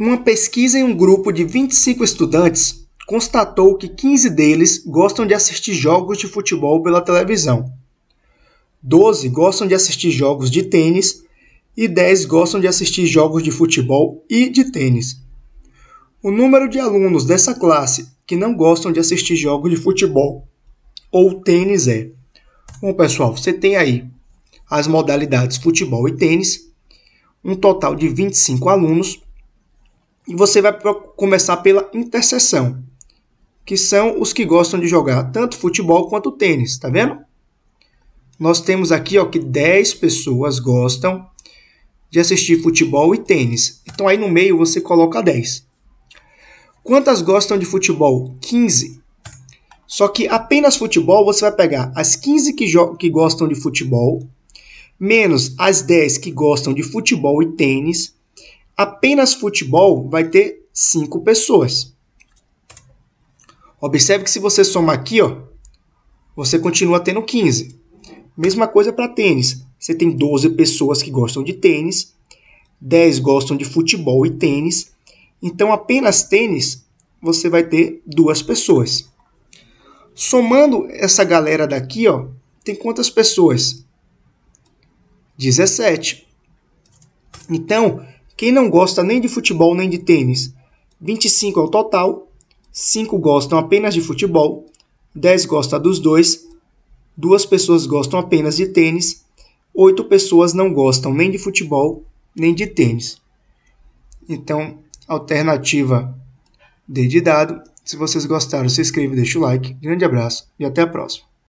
Uma pesquisa em um grupo de 25 estudantes constatou que 15 deles gostam de assistir jogos de futebol pela televisão, 12 gostam de assistir jogos de tênis e 10 gostam de assistir jogos de futebol e de tênis. O número de alunos dessa classe que não gostam de assistir jogos de futebol ou tênis é. Bom, pessoal, você tem aí as modalidades futebol e tênis, um total de 25 alunos e você vai começar pela interseção, que são os que gostam de jogar tanto futebol quanto tênis, tá vendo? Nós temos aqui ó, que 10 pessoas gostam de assistir futebol e tênis. Então aí no meio você coloca 10. Quantas gostam de futebol? 15. Só que apenas futebol você vai pegar as 15 que, que gostam de futebol, menos as 10 que gostam de futebol e tênis, Apenas futebol vai ter 5 pessoas. Observe que se você somar aqui, ó, você continua tendo 15. Mesma coisa para tênis. Você tem 12 pessoas que gostam de tênis, 10 gostam de futebol e tênis. Então, apenas tênis, você vai ter duas pessoas. Somando essa galera daqui, ó, tem quantas pessoas? 17. Então, quem não gosta nem de futebol nem de tênis? 25 é o total, 5 gostam apenas de futebol, 10 gosta dos dois, 2 pessoas gostam apenas de tênis, 8 pessoas não gostam nem de futebol nem de tênis. Então, alternativa D de dado. Se vocês gostaram, se inscreva, deixa o like. Grande abraço e até a próxima.